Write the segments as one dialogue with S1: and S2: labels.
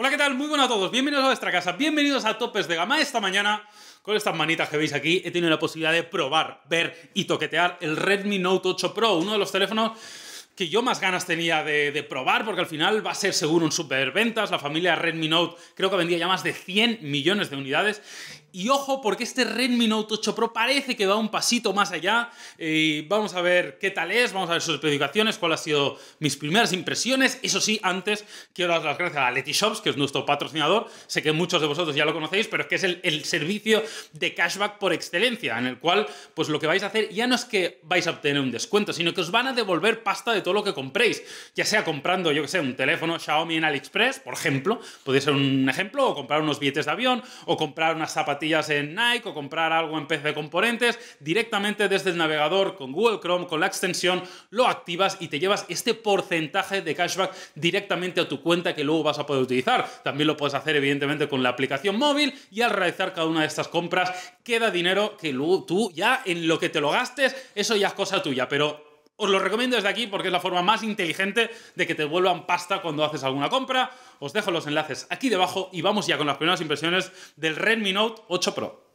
S1: Hola, ¿qué tal? Muy buenas a todos. Bienvenidos a nuestra casa. Bienvenidos a Topes de Gama. Esta mañana, con estas manitas que veis aquí, he tenido la posibilidad de probar, ver y toquetear el Redmi Note 8 Pro, uno de los teléfonos que yo más ganas tenía de, probar, porque al final va a ser seguro un ventas, La familia Redmi Note creo que vendía ya más de 100 millones de unidades. Y ojo, porque este Redmi Note 8 Pro parece que va un pasito más allá. y eh, vamos a ver qué tal es, vamos a ver sus especificaciones, cuáles han sido mis primeras impresiones. Eso sí, antes quiero dar las gracias a Leti Shops, que es nuestro patrocinador. Sé que muchos de vosotros ya lo conocéis, pero es que es el, el servicio de cashback por excelencia, en el cual, pues lo que vais a hacer ya no es que vais a obtener un descuento, sino que os van a devolver pasta de todo lo que compréis, ya sea comprando, yo que sé, un teléfono Xiaomi en AliExpress, por ejemplo, podría ser un ejemplo, o comprar unos billetes de avión, o comprar unas zapatillas en Nike, o comprar algo en PC de Componentes, directamente desde el navegador con Google Chrome, con la extensión, lo activas y te llevas este porcentaje de cashback directamente a tu cuenta que luego vas a poder utilizar. También lo puedes hacer evidentemente con la aplicación móvil y al realizar cada una de estas compras queda dinero que luego tú ya en lo que te lo gastes, eso ya es cosa tuya, pero os lo recomiendo desde aquí porque es la forma más inteligente de que te vuelvan pasta cuando haces alguna compra. Os dejo los enlaces aquí debajo y vamos ya con las primeras impresiones del Redmi Note 8 Pro.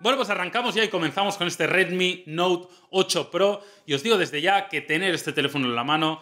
S1: Bueno, pues arrancamos ya y comenzamos con este Redmi Note 8 Pro. Y os digo desde ya que tener este teléfono en la mano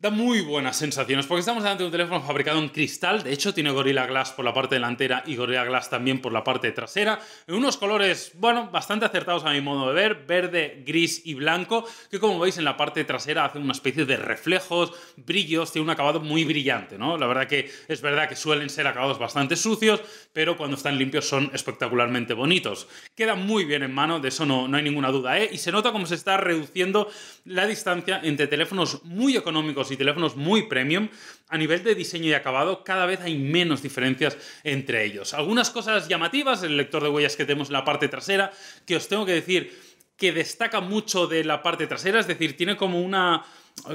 S1: da muy buenas sensaciones, porque estamos delante de un teléfono fabricado en cristal, de hecho tiene Gorilla Glass por la parte delantera y Gorilla Glass también por la parte trasera, en unos colores, bueno, bastante acertados a mi modo de ver, verde, gris y blanco, que como veis en la parte trasera hace una especie de reflejos, brillos, tiene un acabado muy brillante, ¿no? La verdad que es verdad que suelen ser acabados bastante sucios, pero cuando están limpios son espectacularmente bonitos. Queda muy bien en mano, de eso no, no hay ninguna duda, ¿eh? Y se nota cómo se está reduciendo la distancia entre teléfonos muy económicos y teléfonos muy premium, a nivel de diseño y acabado cada vez hay menos diferencias entre ellos. Algunas cosas llamativas, el lector de huellas que tenemos en la parte trasera, que os tengo que decir que destaca mucho de la parte trasera, es decir, tiene como una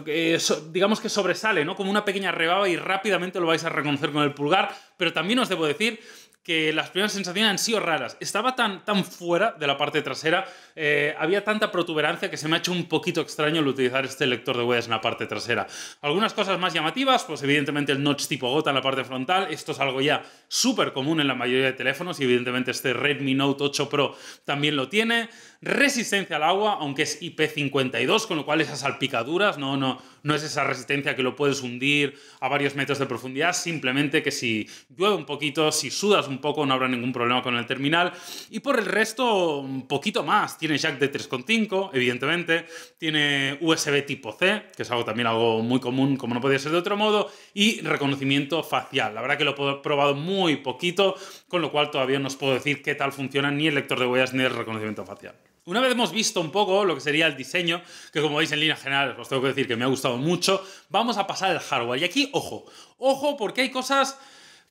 S1: eh, digamos que sobresale, ¿no? Como una pequeña rebaba y rápidamente lo vais a reconocer con el pulgar, pero también os debo decir que las primeras sensaciones han sido raras. Estaba tan, tan fuera de la parte trasera, eh, había tanta protuberancia que se me ha hecho un poquito extraño el utilizar este lector de huellas en la parte trasera. Algunas cosas más llamativas, pues evidentemente el notch tipo gota en la parte frontal, esto es algo ya súper común en la mayoría de teléfonos y evidentemente este Redmi Note 8 Pro también lo tiene. Resistencia al agua, aunque es IP52, con lo cual esas salpicaduras, no, no, no es esa resistencia que lo puedes hundir a varios metros de profundidad, simplemente que si llueve un poquito, si sudas un poco, no habrá ningún problema con el terminal. Y por el resto, un poquito más. Tiene jack de 3.5, evidentemente. Tiene USB tipo C, que es algo también algo muy común, como no podía ser de otro modo. Y reconocimiento facial. La verdad que lo he probado muy poquito, con lo cual todavía no os puedo decir qué tal funciona ni el lector de huellas ni el reconocimiento facial. Una vez hemos visto un poco lo que sería el diseño, que como veis en línea general os tengo que decir que me ha gustado mucho, vamos a pasar al hardware. Y aquí, ojo, ojo porque hay cosas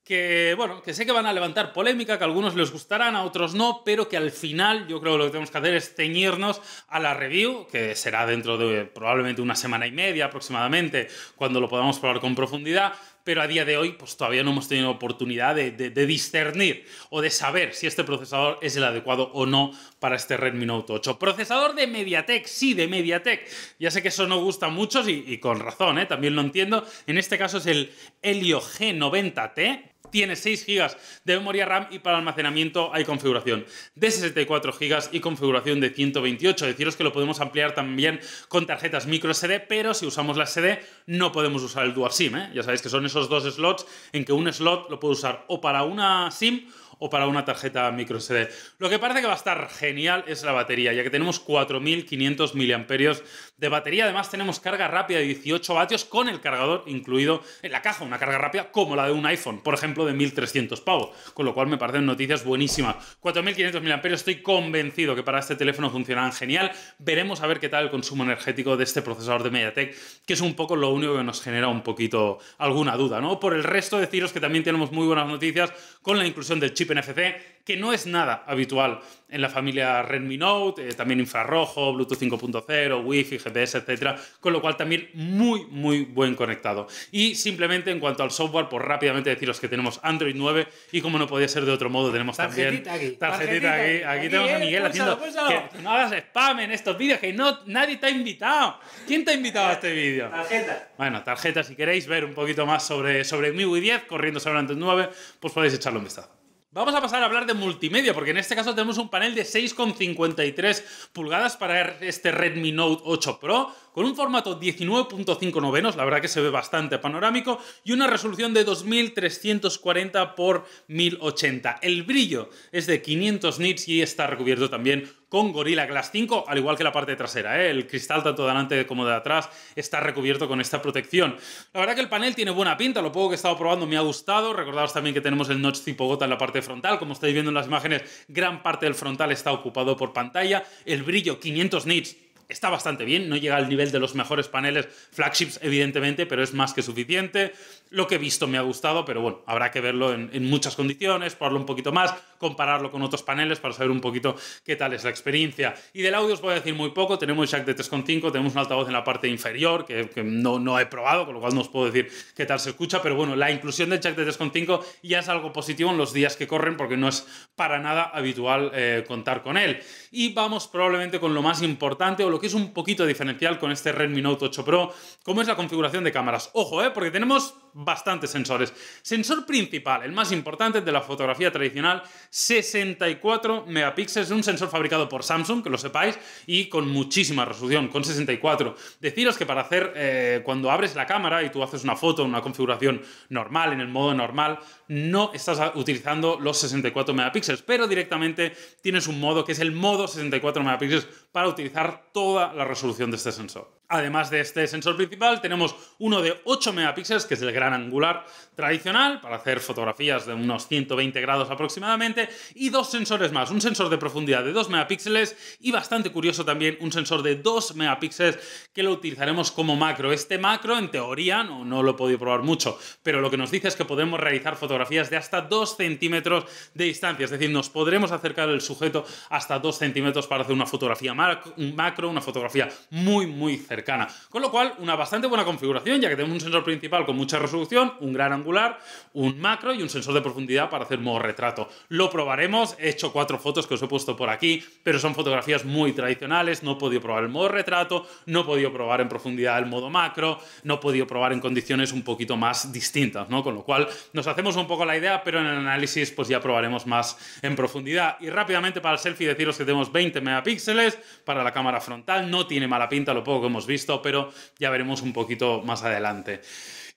S1: que, bueno, que sé que van a levantar polémica, que a algunos les gustarán, a otros no, pero que al final yo creo que lo que tenemos que hacer es teñirnos a la review, que será dentro de probablemente una semana y media aproximadamente, cuando lo podamos probar con profundidad, pero a día de hoy pues todavía no hemos tenido oportunidad de, discernir o de saber si este procesador es el adecuado o no para este Redmi Note 8. Procesador de MediaTek, sí, de MediaTek. Ya sé que eso no gusta a muchos y, con razón, ¿eh? también lo entiendo. En este caso es el Helio G90T, tiene 6 GB de memoria RAM y para almacenamiento hay configuración de 64 GB y configuración de 128. Deciros que lo podemos ampliar también con tarjetas micro SD, pero si usamos la SD no podemos usar el dual SIM. ¿eh? Ya sabéis que son esos dos slots en que un slot lo puedo usar o para una SIM o para una tarjeta micro SD. Lo que parece que va a estar genial es la batería, ya que tenemos 4.500 mAh de batería. Además tenemos carga rápida de 18 vatios con el cargador incluido en la caja, una carga rápida como la de un iPhone, por ejemplo, de 1.300 pavos, con lo cual me parecen noticias buenísimas. 4.500 mAh, estoy convencido que para este teléfono funcionarán genial. Veremos a ver qué tal el consumo energético de este procesador de MediaTek, que es un poco lo único que nos genera un poquito alguna duda, ¿no? Por el resto deciros que también tenemos muy buenas noticias con la inclusión del chip NFC, que no es nada habitual en la familia Redmi Note, eh, también infrarrojo, Bluetooth 5.0, Wi-Fi, GPS, etcétera, Con lo cual también muy, muy buen conectado. Y simplemente en cuanto al software, por rápidamente deciros que tenemos Android 9 y como no podía ser de otro modo, tenemos tarjetita también aquí, tarjetita, aquí. Aquí, tenemos a Miguel haciendo que no hagas spam en estos vídeos, que no, nadie te ha invitado. ¿Quién te ha invitado a este vídeo? Tarjeta. Bueno, tarjeta, si queréis ver un poquito más sobre, sobre MIUI 10, corriendo sobre Android 9, pues podéis echarle un vistazo. Vamos a pasar a hablar de multimedia, porque en este caso tenemos un panel de 6,53 pulgadas para este Redmi Note 8 Pro, con un formato 19.5 novenos, la verdad que se ve bastante panorámico, y una resolución de 2340 x 1080. El brillo es de 500 nits y está recubierto también con Gorilla Glass 5, al igual que la parte trasera. ¿eh? El cristal tanto de delante como de atrás está recubierto con esta protección. La verdad que el panel tiene buena pinta, lo poco que he estado probando me ha gustado. Recordaros también que tenemos el notch tipo gota en la parte frontal. Como estáis viendo en las imágenes, gran parte del frontal está ocupado por pantalla. El brillo 500 nits está bastante bien, no llega al nivel de los mejores paneles flagships, evidentemente, pero es más que suficiente. Lo que he visto me ha gustado, pero bueno, habrá que verlo en, muchas condiciones, probarlo un poquito más, compararlo con otros paneles para saber un poquito qué tal es la experiencia. Y del audio os voy a decir muy poco, tenemos jack de 3.5, tenemos un altavoz en la parte inferior que, no, no he probado, con lo cual no os puedo decir qué tal se escucha, pero bueno, la inclusión del jack de 3.5 ya es algo positivo en los días que corren porque no es para nada habitual eh, contar con él. Y vamos probablemente con lo más importante o lo que es un poquito diferencial con este Redmi Note 8 Pro, cómo es la configuración de cámaras. Ojo, ¿eh? porque tenemos bastantes sensores. Sensor principal, el más importante de la fotografía tradicional, 64 megapíxeles, un sensor fabricado por Samsung, que lo sepáis, y con muchísima resolución, con 64. Deciros que para hacer, eh, cuando abres la cámara y tú haces una foto en una configuración normal, en el modo normal, no estás utilizando los 64 megapíxeles, pero directamente tienes un modo que es el modo 64 megapíxeles para utilizar toda la resolución de este sensor. Además de este sensor principal, tenemos uno de 8 megapíxeles, que es el gran angular tradicional, para hacer fotografías de unos 120 grados aproximadamente, y dos sensores más, un sensor de profundidad de 2 megapíxeles y bastante curioso también un sensor de 2 megapíxeles que lo utilizaremos como macro. Este macro, en teoría, no, no lo he podido probar mucho, pero lo que nos dice es que podemos realizar fotografías de hasta 2 centímetros de distancia, es decir, nos podremos acercar el sujeto hasta 2 centímetros para hacer una fotografía macro, una fotografía muy, muy cercana. Con lo cual, una bastante buena configuración, ya que tenemos un sensor principal con mucha resolución, un gran angular, un macro y un sensor de profundidad para hacer modo retrato. Lo probaremos, he hecho cuatro fotos que os he puesto por aquí, pero son fotografías muy tradicionales, no he podido probar el modo retrato, no he podido probar en profundidad el modo macro, no he podido probar en condiciones un poquito más distintas, ¿no? Con lo cual, nos hacemos un poco la idea, pero en el análisis pues ya probaremos más en profundidad. Y rápidamente para el selfie deciros que tenemos 20 megapíxeles para la cámara frontal, no tiene mala pinta lo poco que hemos visto visto, pero ya veremos un poquito más adelante.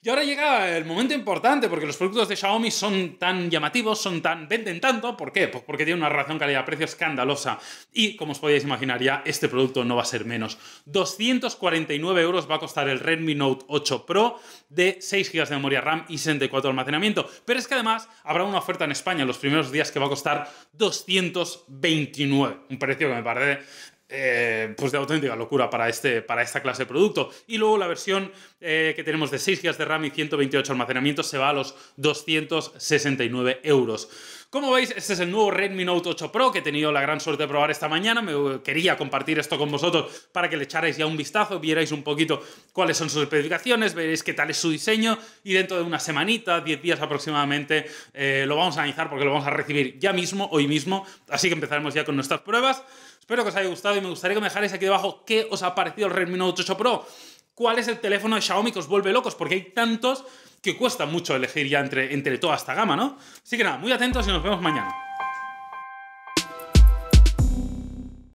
S1: Y ahora llega el momento importante, porque los productos de Xiaomi son tan llamativos, son tan. venden tanto. ¿Por qué? Pues porque tiene una relación calidad-precio escandalosa. Y como os podéis imaginar ya, este producto no va a ser menos. 249 euros va a costar el Redmi Note 8 Pro de 6 GB de memoria RAM y 64 de almacenamiento. Pero es que además habrá una oferta en España en los primeros días que va a costar 229. Un precio que me parece eh, pues de auténtica locura para, este, para esta clase de producto. Y luego la versión eh, que tenemos de 6 GB de RAM y 128 almacenamientos se va a los 269 euros. Como veis, este es el nuevo Redmi Note 8 Pro que he tenido la gran suerte de probar esta mañana. Me eh, quería compartir esto con vosotros para que le echarais ya un vistazo, vierais un poquito cuáles son sus especificaciones, veréis qué tal es su diseño y dentro de una semanita, 10 días aproximadamente, eh, lo vamos a analizar porque lo vamos a recibir ya mismo, hoy mismo. Así que empezaremos ya con nuestras pruebas. Espero que os haya gustado y me gustaría que me dejarais aquí debajo qué os ha parecido el Redmi Note 8 Pro. ¿Cuál es el teléfono de Xiaomi que os vuelve locos? Porque hay tantos que cuesta mucho elegir ya entre, entre toda esta gama, ¿no? Así que nada, muy atentos y nos vemos mañana.